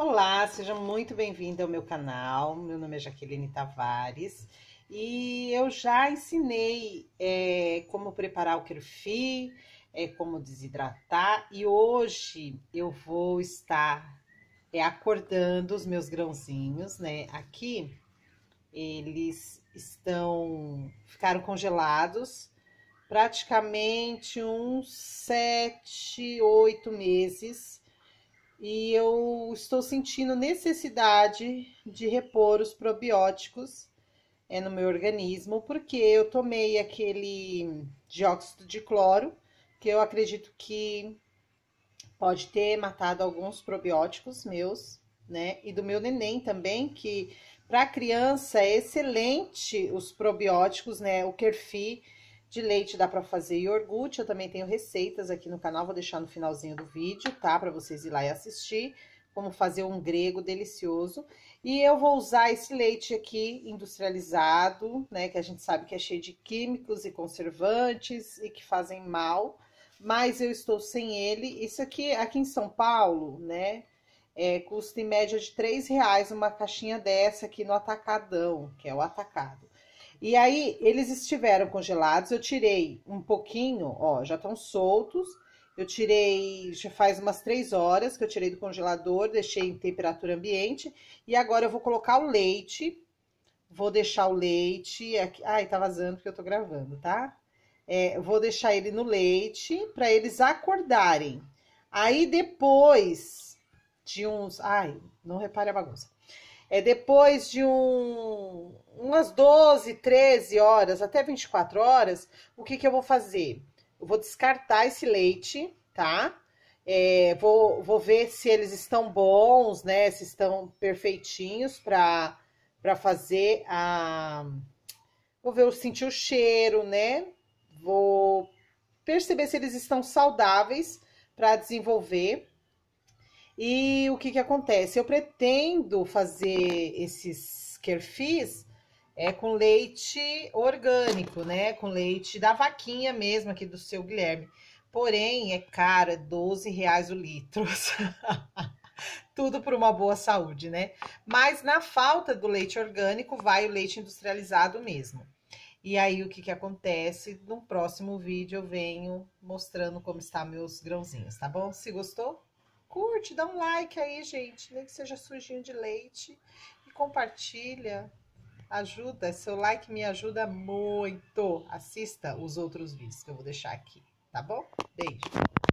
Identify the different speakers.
Speaker 1: Olá, seja muito bem-vindo ao meu canal. Meu nome é Jaqueline Tavares e eu já ensinei é, como preparar o querufim, é, como desidratar e hoje eu vou estar é, acordando os meus grãozinhos, né? Aqui eles estão ficaram congelados praticamente uns sete, oito meses e eu estou sentindo necessidade de repor os probióticos é, no meu organismo, porque eu tomei aquele dióxido de cloro, que eu acredito que pode ter matado alguns probióticos meus, né? E do meu neném também, que para criança é excelente os probióticos, né? O Kerfi de leite dá para fazer iogurte, eu também tenho receitas aqui no canal, vou deixar no finalzinho do vídeo, tá? Para vocês ir lá e assistir como fazer um grego delicioso. E eu vou usar esse leite aqui industrializado, né, que a gente sabe que é cheio de químicos e conservantes e que fazem mal, mas eu estou sem ele. Isso aqui, aqui em São Paulo, né, é, custa em média de três reais uma caixinha dessa aqui no atacadão, que é o atacado. E aí eles estiveram congelados, eu tirei um pouquinho, ó, já estão soltos. Eu tirei, já faz umas três horas que eu tirei do congelador, deixei em temperatura ambiente. E agora eu vou colocar o leite, vou deixar o leite aqui. Ai, tá vazando porque eu tô gravando, tá? É, vou deixar ele no leite para eles acordarem. Aí depois de uns. Ai, não repare a bagunça. É depois de um, umas 12, 13 horas, até 24 horas, o que, que eu vou fazer? Eu vou descartar esse leite, tá? É, vou, vou ver se eles estão bons, né? Se estão perfeitinhos para fazer a. Vou ver, sentir o cheiro, né? Vou perceber se eles estão saudáveis para desenvolver. E o que, que acontece? Eu pretendo fazer esses kerfis é, com leite orgânico, né? Com leite da vaquinha mesmo aqui do seu Guilherme. Porém, é caro, é 12 reais o litro. Tudo por uma boa saúde, né? Mas na falta do leite orgânico, vai o leite industrializado mesmo. E aí, o que, que acontece? No próximo vídeo eu venho mostrando como está meus grãozinhos, tá bom? Se gostou, curte, dá um like aí, gente, nem que seja sujinho de leite e compartilha. Ajuda, seu like me ajuda muito. Assista os outros vídeos que eu vou deixar aqui, tá bom? Beijo.